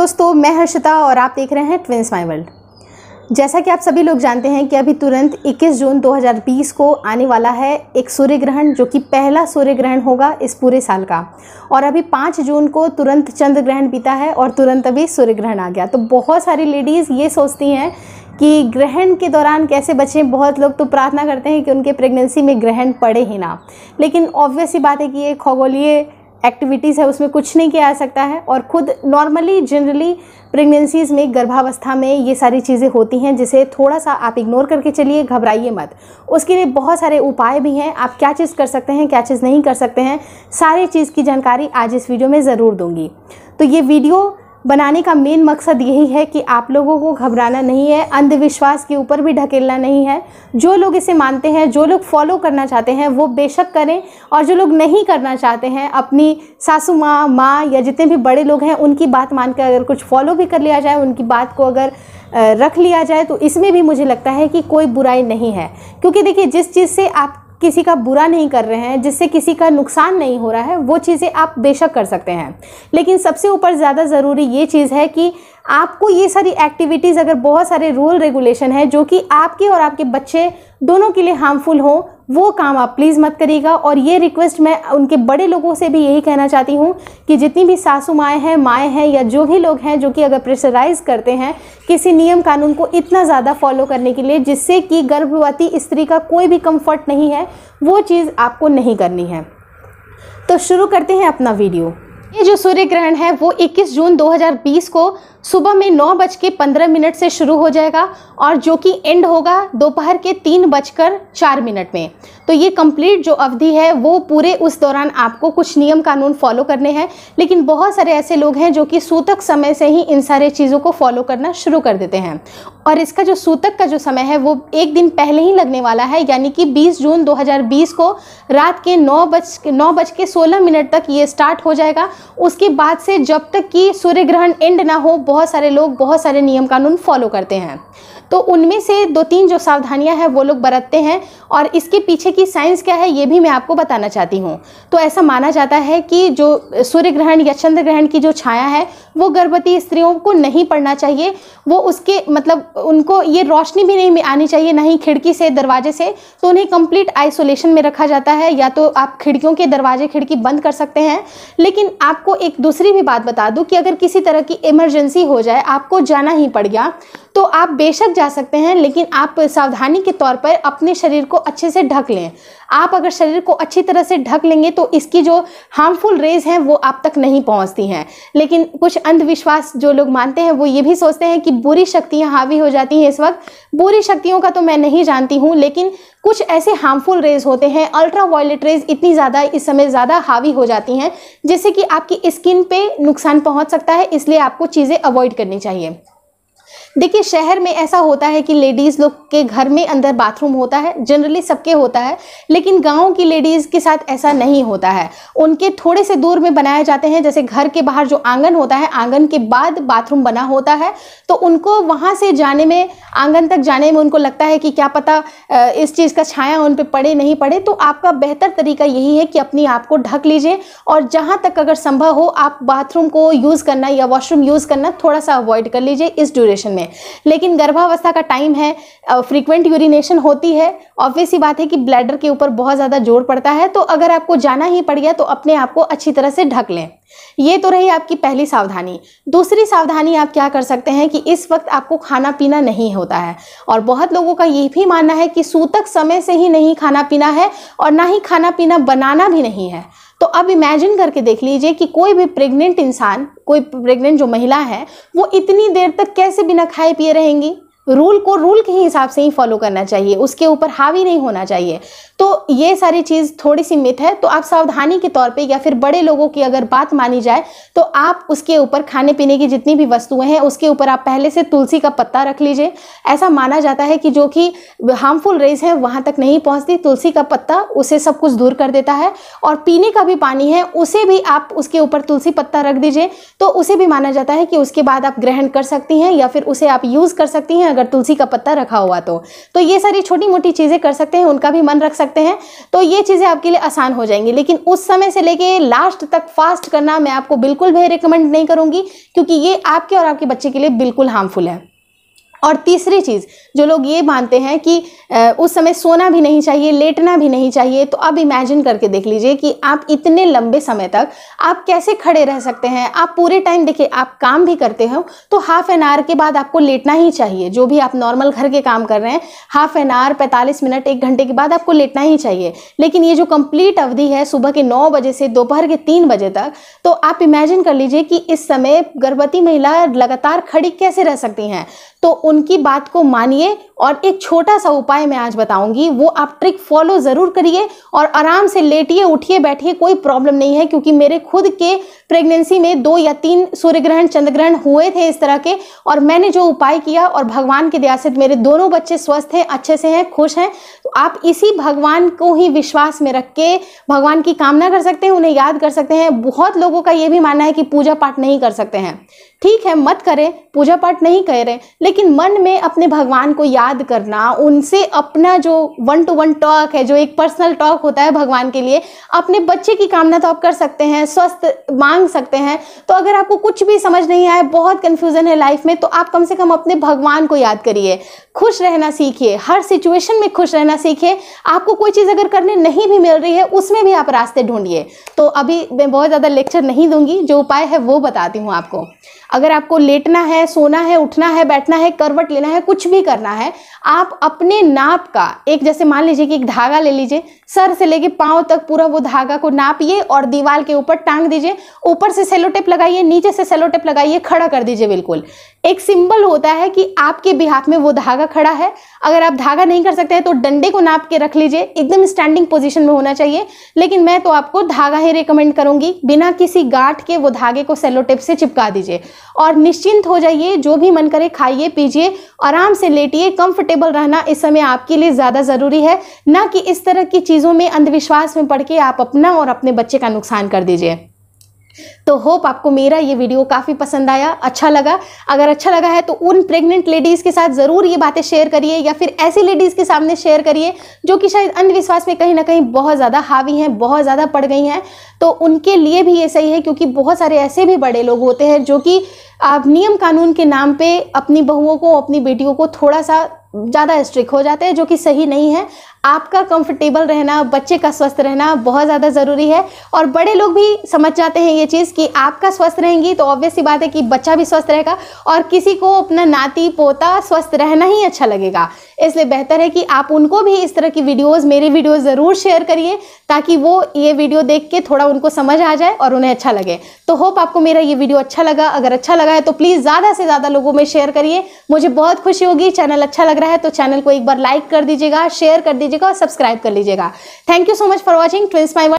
दोस्तों मैं हर्षिता और आप देख रहे हैं ट्विंस माई वर्ल्ड जैसा कि आप सभी लोग जानते हैं कि अभी तुरंत 21 जून 2020 को आने वाला है एक सूर्य ग्रहण जो कि पहला सूर्य ग्रहण होगा इस पूरे साल का और अभी 5 जून को तुरंत चंद्र ग्रहण बीता है और तुरंत अभी सूर्य ग्रहण आ गया तो बहुत सारी लेडीज़ ये सोचती हैं कि ग्रहण के दौरान कैसे बचें बहुत लोग तो प्रार्थना करते हैं कि उनके प्रेगनेंसी में ग्रहण पड़े ही ना लेकिन ऑब्वियस ही बात है कि ये खगोलीय एक्टिविटीज़ है उसमें कुछ नहीं किया जा सकता है और खुद नॉर्मली जनरली प्रेगनेंसीज़ में गर्भावस्था में ये सारी चीज़ें होती हैं जिसे थोड़ा सा आप इग्नोर करके चलिए घबराइए मत उसके लिए बहुत सारे उपाय भी हैं आप क्या चीज़ कर सकते हैं क्या चीज़ नहीं कर सकते हैं सारी चीज़ की जानकारी आज इस वीडियो में ज़रूर दूँगी तो ये वीडियो बनाने का मेन मकसद यही है कि आप लोगों को घबराना नहीं है अंधविश्वास के ऊपर भी ढकेलना नहीं है जो लोग इसे मानते हैं जो लोग फॉलो करना चाहते हैं वो बेशक करें और जो लोग नहीं करना चाहते हैं अपनी सासू माँ माँ या जितने भी बड़े लोग हैं उनकी बात मानकर अगर कुछ फॉलो भी कर लिया जाए उनकी बात को अगर रख लिया जाए तो इसमें भी मुझे लगता है कि कोई बुराई नहीं है क्योंकि देखिए जिस चीज़ से आप किसी का बुरा नहीं कर रहे हैं जिससे किसी का नुकसान नहीं हो रहा है वो चीज़ें आप बेशक कर सकते हैं लेकिन सबसे ऊपर ज़्यादा ज़रूरी ये चीज़ है कि आपको ये सारी एक्टिविटीज़ अगर बहुत सारे रूल रेगुलेशन है जो कि आपके और आपके बच्चे दोनों के लिए हार्मफुल हों वो काम आप प्लीज़ मत करिएगा और ये रिक्वेस्ट मैं उनके बड़े लोगों से भी यही कहना चाहती हूँ कि जितनी भी सासू माएँ हैं माएँ हैं या जो भी लोग हैं जो कि अगर प्रेशराइज़ करते हैं किसी नियम कानून को इतना ज़्यादा फॉलो करने के लिए जिससे कि गर्भवती स्त्री का कोई भी कम्फर्ट नहीं है वो चीज़ आपको नहीं करनी है तो शुरू करते हैं अपना वीडियो ये जो सूर्य ग्रहण है वो 21 जून 2020 को सुबह में नौ बज के पंद्रह मिनट से शुरू हो जाएगा और जो कि एंड होगा दोपहर के तीन बजकर चार मिनट में तो ये कंप्लीट जो अवधि है वो पूरे उस दौरान आपको कुछ नियम कानून फॉलो करने हैं लेकिन बहुत सारे ऐसे लोग हैं जो कि सूतक समय से ही इन सारे चीज़ों को फॉलो करना शुरू कर देते हैं और इसका जो सूतक का जो समय है वो एक दिन पहले ही लगने वाला है यानी कि 20 जून 2020 को रात के नौ बज नौ बज के सोलह मिनट तक ये स्टार्ट हो जाएगा उसके बाद से जब तक कि सूर्य ग्रहण एंड ना हो बहुत सारे लोग बहुत सारे नियम कानून फॉलो करते हैं तो उनमें से दो तीन जो सावधानियां हैं वो लोग बरतते हैं और इसके पीछे की साइंस क्या है ये भी मैं आपको बताना चाहती हूँ तो ऐसा माना जाता है कि जो सूर्य ग्रहण या चंद्र ग्रहण की जो छाया है वो गर्भवती स्त्रियों को नहीं पड़ना चाहिए वो उसके मतलब उनको ये रोशनी भी नहीं आनी चाहिए ना ही खिड़की से दरवाजे से तो उन्हें कंप्लीट आइसोलेशन में रखा जाता है या तो आप खिड़कियों के दरवाजे खिड़की बंद कर सकते हैं लेकिन आपको एक दूसरी भी बात बता दूँ कि अगर किसी तरह की इमरजेंसी इमरजेंसी हो जाए आपको जाना ही पड़ गया तो आप बेशक जा सकते हैं लेकिन आप सावधानी के तौर पर अपने शरीर को अच्छे से ढक लें आप अगर शरीर को अच्छी तरह से ढक लेंगे तो इसकी जो हार्मफुल रेज हैं वो आप तक नहीं पहुंचती हैं लेकिन कुछ अंधविश्वास जो लोग मानते हैं वो ये भी सोचते हैं कि बुरी शक्तियां हावी हो जाती हैं इस वक्त बुरी शक्तियों का तो मैं नहीं जानती हूँ लेकिन कुछ ऐसे हार्मफुल रेज होते हैं अल्ट्रा वायलेट रेज इतनी ज़्यादा इस समय ज़्यादा हावी हो जाती हैं जिससे कि आपकी स्किन पे नुकसान पहुंच सकता है इसलिए आपको चीज़ें अवॉइड करनी चाहिए देखिए शहर में ऐसा होता है कि लेडीज़ लोग के घर में अंदर बाथरूम होता है जनरली सबके होता है लेकिन गाँव की लेडीज़ के साथ ऐसा नहीं होता है उनके थोड़े से दूर में बनाए जाते हैं जैसे घर के बाहर जो आंगन होता है आंगन के बाद बाथरूम बना होता है तो उनको वहाँ से जाने में आंगन तक जाने में उनको लगता है कि क्या पता इस चीज़ का छाया उन पर पड़े नहीं पड़े तो आपका बेहतर तरीका यही है कि अपनी आप को ढक लीजिए और जहाँ तक अगर संभव हो आप बाथरूम को यूज़ करना या वॉशरूम यूज़ करना थोड़ा सा अवॉइड कर लीजिए इस ड्यूरेशन में में लेकिन गर्भावस्था का टाइम है फ्रीक्वेंट यूरिनेशन होती है ऑब्वियस ही बात है कि ब्लैडर के ऊपर बहुत ज़्यादा जोर पड़ता है तो अगर आपको जाना ही पड़ गया तो अपने आप को अच्छी तरह से ढक लें ये तो रही आपकी पहली सावधानी दूसरी सावधानी आप क्या कर सकते हैं कि इस वक्त आपको खाना पीना नहीं होता है और बहुत लोगों का ये भी मानना है कि सूतक समय से ही नहीं खाना पीना है और ना ही खाना पीना बनाना भी नहीं है तो अब इमेजिन करके देख लीजिए कि कोई भी प्रेग्नेंट इंसान कोई प्रेग्नेंट जो महिला है वो इतनी देर तक कैसे बिना खाए पिए रहेंगी रूल को रूल के हिसाब से ही फॉलो करना चाहिए उसके ऊपर हावी नहीं होना चाहिए तो ये सारी चीज़ थोड़ी सी मिथ है तो आप सावधानी के तौर पे या फिर बड़े लोगों की अगर बात मानी जाए तो आप उसके ऊपर खाने पीने की जितनी भी वस्तुएं हैं उसके ऊपर आप पहले से तुलसी का पत्ता रख लीजिए ऐसा माना जाता है कि जो कि हार्मफुल रेज है वहाँ तक नहीं पहुँचती तुलसी का पत्ता उसे सब कुछ दूर कर देता है और पीने का भी पानी है उसे भी आप उसके ऊपर तुलसी पत्ता रख दीजिए तो उसे भी माना जाता है कि उसके बाद आप ग्रहण कर सकती हैं या फिर उसे आप यूज़ कर सकती हैं अगर तुलसी का पत्ता रखा हुआ तो तो ये सारी छोटी मोटी चीज़ें कर सकते हैं उनका भी मन रख सकते हैं तो ये चीज़ें आपके लिए आसान हो जाएंगी लेकिन उस समय से लेके लास्ट तक फास्ट करना मैं आपको बिल्कुल भी रिकमेंड नहीं करूँगी क्योंकि ये आपके और आपके बच्चे के लिए बिल्कुल हार्मफुल है और तीसरी चीज़ जो लोग ये मानते हैं कि उस समय सोना भी नहीं चाहिए लेटना भी नहीं चाहिए तो अब इमेजिन करके देख लीजिए कि आप इतने लंबे समय तक आप कैसे खड़े रह सकते हैं आप पूरे टाइम देखिए आप काम भी करते हो तो हाफ एन आवर के बाद आपको लेटना ही चाहिए जो भी आप नॉर्मल घर के काम कर रहे हैं हाफ एन आवर पैंतालीस मिनट एक घंटे के बाद आपको लेटना ही चाहिए लेकिन ये जो कंप्लीट अवधि है सुबह के नौ बजे से दोपहर के तीन बजे तक तो आप इमेजिन कर लीजिए कि इस समय गर्भवती महिला लगातार खड़ी कैसे रह सकती हैं तो उनकी बात को मानिए आइए और एक छोटा सा उपाय मैं आज बताऊंगी वो आप ट्रिक फॉलो ज़रूर करिए और आराम से लेटिए उठिए बैठिए कोई प्रॉब्लम नहीं है क्योंकि मेरे खुद के प्रेगनेंसी में दो या तीन सूर्य ग्रहण चंद्र ग्रहण हुए थे इस तरह के और मैंने जो उपाय किया और भगवान की दया से मेरे दोनों बच्चे स्वस्थ हैं अच्छे से हैं खुश हैं तो आप इसी भगवान को ही विश्वास में रख के भगवान की कामना कर सकते हैं उन्हें याद कर सकते हैं बहुत लोगों का ये भी मानना है कि पूजा पाठ नहीं कर सकते हैं ठीक है मत करें पूजा पाठ नहीं करें लेकिन मन में अपने भगवान भगवान को याद करना उनसे अपना जो वन टू वन टॉक है जो एक पर्सनल टॉक होता है भगवान के लिए अपने बच्चे की कामना तो आप कर सकते हैं स्वस्थ मांग सकते हैं तो अगर आपको कुछ भी समझ नहीं आए बहुत कन्फ्यूज़न है लाइफ में तो आप कम से कम अपने भगवान को याद करिए खुश रहना सीखिए हर सिचुएशन में खुश रहना सीखिए आपको कोई चीज़ अगर करने नहीं भी मिल रही है उसमें भी आप रास्ते ढूंढिए तो अभी मैं बहुत ज़्यादा लेक्चर नहीं दूंगी जो उपाय है वो बताती हूँ आपको अगर आपको लेटना है सोना है उठना है बैठना है करवट लेना है कुछ भी करना है आप अपने नाप का एक जैसे मान लीजिए कि एक धागा ले लीजिए सर से लेके पाँव तक पूरा वो धागा को नापिए और दीवार के ऊपर टांग दीजिए ऊपर से सेलोटेप लगाइए नीचे से सेलोटेप लगाइए खड़ा कर दीजिए बिल्कुल एक सिंबल होता है कि आपके बिहाफ में वो धागा खड़ा है अगर आप धागा नहीं कर सकते हैं तो डंडे को नाप के रख लीजिए एकदम स्टैंडिंग पोजीशन में होना चाहिए लेकिन मैं तो आपको धागा ही रिकमेंड करूंगी बिना किसी गांठ के वो धागे को सेलो टेप से चिपका दीजिए और निश्चिंत हो जाइए जो भी मन करे खाइए पीजिए आराम से लेटिए कंफर्टेबल रहना इस समय आपके लिए ज़्यादा ज़रूरी है ना कि इस तरह की चीज़ों में अंधविश्वास में पढ़ के आप अपना और अपने बच्चे का नुकसान कर दीजिए तो होप आपको मेरा ये वीडियो काफ़ी पसंद आया अच्छा लगा अगर अच्छा लगा है तो उन प्रेग्नेंट लेडीज़ के साथ ज़रूर ये बातें शेयर करिए या फिर ऐसी लेडीज़ के सामने शेयर करिए जो कि शायद अंधविश्वास में कहीं ना कहीं बहुत ज़्यादा हावी हैं बहुत ज़्यादा पड़ गई हैं तो उनके लिए भी ये सही है क्योंकि बहुत सारे ऐसे भी बड़े लोग होते हैं जो कि आप नियम कानून के नाम पर अपनी बहुओं को अपनी बेटियों को थोड़ा सा ज़्यादा स्ट्रिक हो जाते हैं जो कि सही नहीं है आपका कंफर्टेबल रहना बच्चे का स्वस्थ रहना बहुत ज़्यादा ज़रूरी है और बड़े लोग भी समझ जाते हैं ये चीज़ कि आपका स्वस्थ रहेंगी तो ऑब्वियस सी बात है कि बच्चा भी स्वस्थ रहेगा और किसी को अपना नाती पोता स्वस्थ रहना ही अच्छा लगेगा इसलिए बेहतर है कि आप उनको भी इस तरह की वीडियोज़ मेरी वीडियो ज़रूर शेयर करिए ताकि वो ये वीडियो देख के थोड़ा उनको समझ आ जाए और उन्हें अच्छा लगे तो होप आपको मेरा ये वीडियो अच्छा लगा अगर अच्छा लगा है तो प्लीज़ ज़्यादा से ज़्यादा लोगों में शेयर करिए मुझे बहुत खुशी होगी चैनल अच्छा लग रहा है तो चैनल को एक बार लाइक कर दीजिएगा शेयर कर दीजिए लीजिएगा और सब्सक्राइब कर लीजिएगा thank you so much for watching twins my